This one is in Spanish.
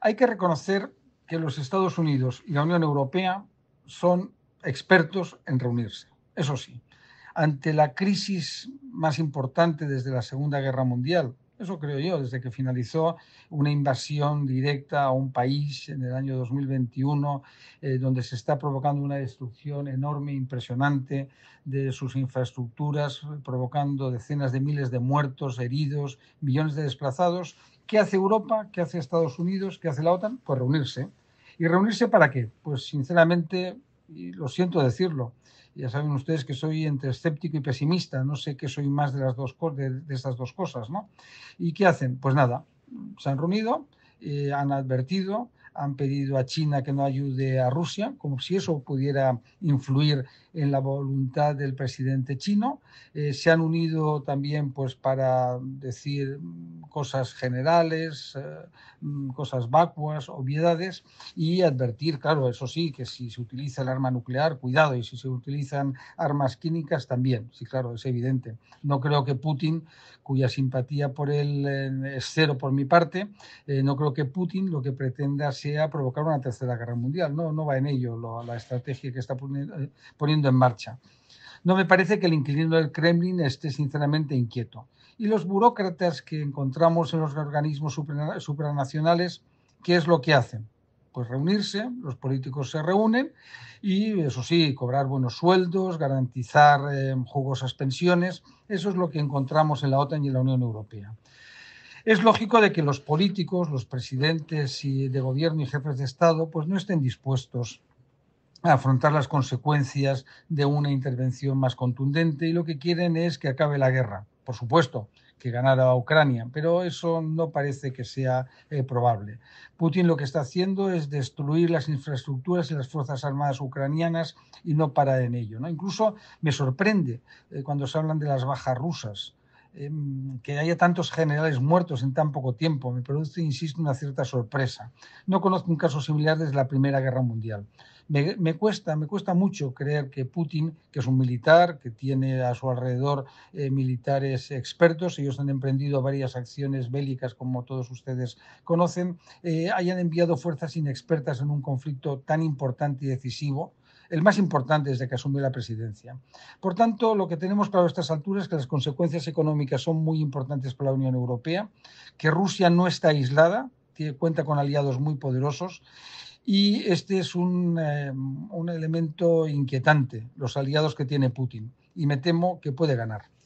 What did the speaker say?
Hay que reconocer que los Estados Unidos y la Unión Europea son expertos en reunirse. Eso sí, ante la crisis más importante desde la Segunda Guerra Mundial, eso creo yo, desde que finalizó una invasión directa a un país en el año 2021, eh, donde se está provocando una destrucción enorme, impresionante de sus infraestructuras, provocando decenas de miles de muertos, heridos, millones de desplazados ¿Qué hace Europa? ¿Qué hace Estados Unidos? ¿Qué hace la OTAN? Pues reunirse. ¿Y reunirse para qué? Pues sinceramente, lo siento decirlo, ya saben ustedes que soy entre escéptico y pesimista, no sé qué soy más de las dos estas dos cosas, ¿no? ¿Y qué hacen? Pues nada, se han reunido, eh, han advertido, han pedido a China que no ayude a Rusia, como si eso pudiera influir en la voluntad del presidente chino. Eh, se han unido también pues, para decir cosas generales, eh, mm, cosas vacuas, obviedades, y advertir, claro, eso sí, que si se utiliza el arma nuclear, cuidado, y si se utilizan armas químicas, también, sí, claro, es evidente. No creo que Putin, cuya simpatía por él eh, es cero por mi parte, eh, no creo que Putin lo que pretenda sea provocar una tercera guerra mundial, no, no va en ello la estrategia que está poniendo en marcha. No me parece que el inquilino del Kremlin esté sinceramente inquieto. Y los burócratas que encontramos en los organismos supranacionales, ¿qué es lo que hacen? Pues reunirse, los políticos se reúnen y eso sí, cobrar buenos sueldos, garantizar em, jugosas pensiones, eso es lo que encontramos en la OTAN y en la Unión Europea. Es lógico de que los políticos, los presidentes y de gobierno y jefes de Estado, pues no estén dispuestos afrontar las consecuencias de una intervención más contundente y lo que quieren es que acabe la guerra, por supuesto que ganara Ucrania, pero eso no parece que sea eh, probable. Putin lo que está haciendo es destruir las infraestructuras y las fuerzas armadas ucranianas y no para en ello. ¿no? Incluso me sorprende eh, cuando se hablan de las bajas rusas. Em, que haya tantos generales muertos en tan poco tiempo me produce, insisto, una cierta sorpresa. No conozco un caso similar desde la Primera Guerra Mundial. Me, cuesta, mucho creer que Putin, que es un militar, que tiene a su alrededor eh, militares expertos, ellos han emprendido varias acciones bélicas, como todos ustedes conocen, eh, hayan enviado fuerzas inexpertas en un conflicto tan importante y decisivo el más importante desde que asumió la presidencia. Por tanto, lo que tenemos claro a estas alturas es que las consecuencias económicas son muy importantes para la Unión Europea, que Rusia no está aislada, tiene cuenta con aliados muy poderosos y este es un eh, elemento inquietante, los aliados que tiene Putin, y me temo que puede ganar.